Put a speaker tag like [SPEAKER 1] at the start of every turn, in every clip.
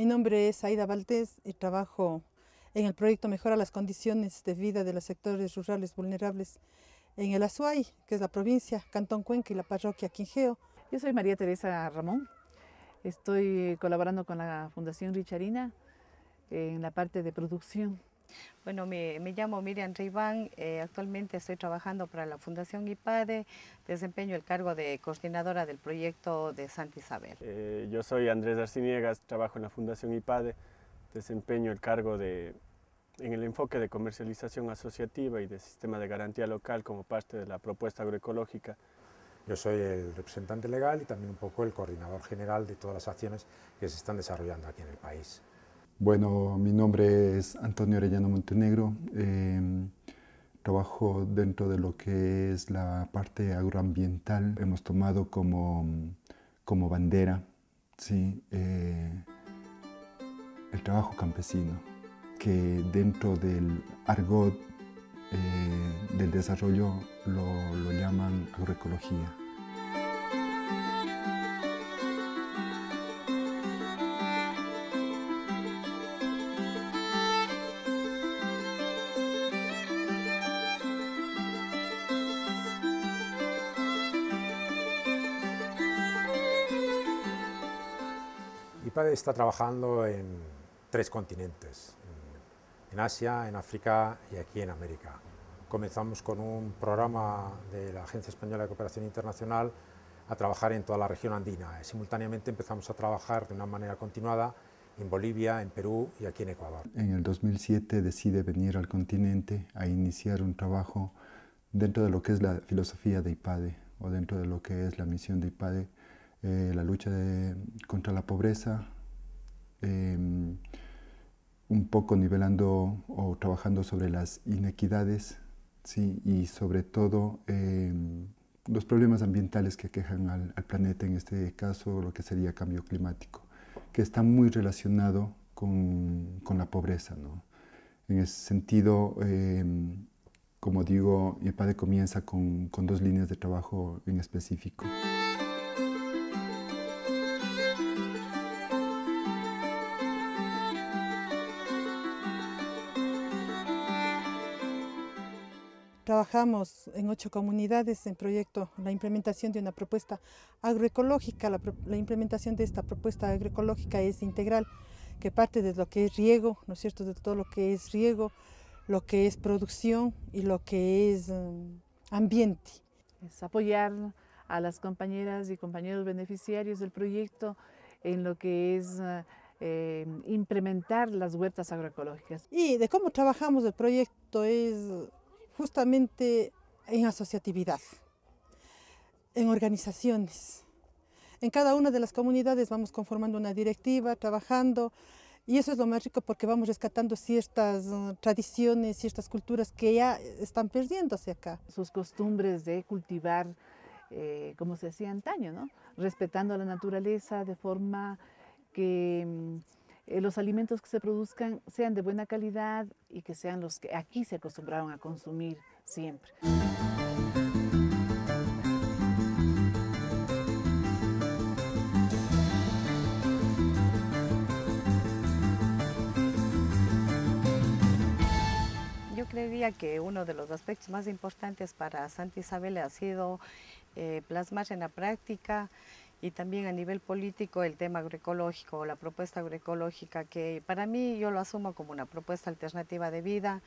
[SPEAKER 1] Mi nombre es Aida Valtés y trabajo en el proyecto Mejora las condiciones de vida de los sectores rurales vulnerables en el Azuay, que es la provincia, Cantón Cuenca y la parroquia
[SPEAKER 2] Quingeo. Yo soy María Teresa Ramón. Estoy colaborando con la Fundación Richarina en la parte de producción
[SPEAKER 3] bueno, me, llamo Miriam Ribán, eh, actualmente estoy trabajando para la Fundación IPADE, desempeño el cargo de coordinadora del proyecto de Santa Isabel.
[SPEAKER 4] Eh, yo soy Andrés Arciniegas, trabajo en la Fundación IPADE, desempeño el cargo de, en el enfoque de comercialización asociativa y de sistema de garantía local como parte de la propuesta agroecológica.
[SPEAKER 5] Yo soy el representante legal y también un poco el coordinador general de todas las acciones que se están desarrollando aquí en el país. Bueno, mi nombre es Antonio Arellano Montenegro. Em, trabajo dentro de lo que es la parte agroambiental. Hemos tomado como, bandera ¿sí? Eh, el trabajo campesino, que dentro del argot eh, del desarrollo lo, lo llaman agroecología. está trabajando en tres continentes, en Asia, en África y aquí en América. Comenzamos con un programa de la Agencia Española de Cooperación Internacional a trabajar en toda la región andina. Simultáneamente empezamos a trabajar de una manera continuada en Bolivia, en Perú y aquí en Ecuador. En el 2007 decide venir al continente a iniciar un trabajo dentro de lo que es la filosofía de IPADE o dentro de lo que es la misión de IPADE eh, la lucha contra la pobreza, em, un poco nivelando o trabajando sobre las inequidades ¿sí? y sobre todo em, los problemas ambientales que quejan al, planeta, en este caso lo que sería cambio climático, que está muy relacionado con, con la pobreza. ¿no? En ese sentido, em, como digo, mi padre comienza con, con dos líneas de trabajo en específico.
[SPEAKER 1] Trabajamos en ocho comunidades en proyecto la implementación de una propuesta agroecológica. La, implementación de esta propuesta agroecológica es integral, que parte de lo que es riego, ¿no es cierto?, de todo lo que es riego, lo que es producción y lo que es mm, ambiente.
[SPEAKER 2] Es apoyar a las compañeras y compañeros beneficiarios del proyecto en lo que es... Eh, implementar las huertas agroecológicas.
[SPEAKER 1] Y de cómo trabajamos el proyecto es justamente en asociatividad, en organizaciones. En cada una de las comunidades vamos conformando una directiva, trabajando, y eso es lo más rico porque vamos rescatando ciertas eh, tradiciones, ciertas culturas que
[SPEAKER 2] ya están perdiéndose acá. Sus costumbres de cultivar eh, como se hacía antaño, ¿no? respetando la naturaleza de forma que mm, eh, los alimentos que se produzcan sean de buena calidad y que sean los que aquí se acostumbraron a consumir siempre.
[SPEAKER 3] Yo creería que uno de los aspectos más importantes para Santa Isabel ha sido eh, plasmar en la práctica y también a nivel político el tema agroecológico o la propuesta agroecológica que para mí yo lo asumo como una propuesta alternativa de vida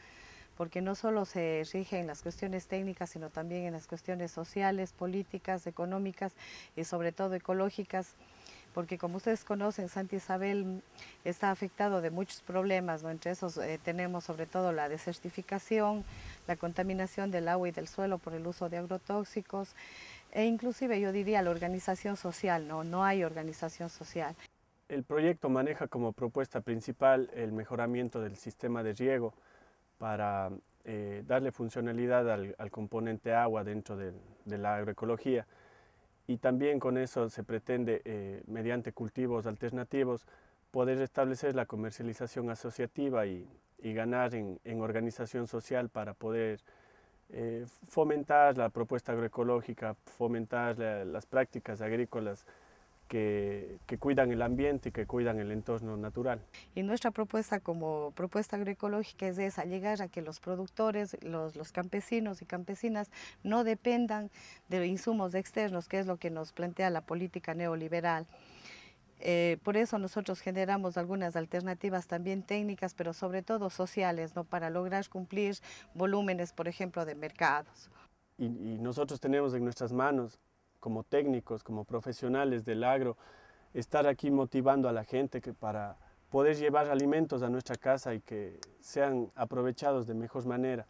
[SPEAKER 3] porque no solo se rige en las cuestiones técnicas, sino también en las cuestiones sociales, políticas, económicas y sobre todo ecológicas, porque como ustedes conocen, Santa Isabel está afectado de muchos problemas, entre esos eh, tenemos sobre todo la desertificación, la contaminación del agua y del suelo por el uso de agrotóxicos, e inclusive yo diría la organización social, no, no hay organización social.
[SPEAKER 4] El proyecto maneja como propuesta principal el mejoramiento del sistema de riego para eh, darle funcionalidad al, componente agua dentro de, la agroecología y también con eso se pretende, eh, mediante cultivos alternativos, poder establecer la comercialización asociativa y, ganar en organización social para poder eh, fomentar la propuesta agroecológica, fomentar las prácticas agrícolas que, cuidan el ambiente y que cuidan el entorno natural.
[SPEAKER 3] Y nuestra propuesta como propuesta agroecológica es esa, llegar a que los productores, los, los campesinos y campesinas no dependan de insumos externos, que es lo que nos plantea la política neoliberal. Eh, por eso nosotros generamos algunas alternativas también técnicas, pero sobre todo sociales, ¿no? para lograr cumplir volúmenes, por ejemplo, de mercados.
[SPEAKER 4] Y, y nosotros tenemos en nuestras manos, como técnicos, como profesionales del agro, estar aquí motivando a la gente para poder llevar alimentos a nuestra casa y que sean aprovechados de mejor manera.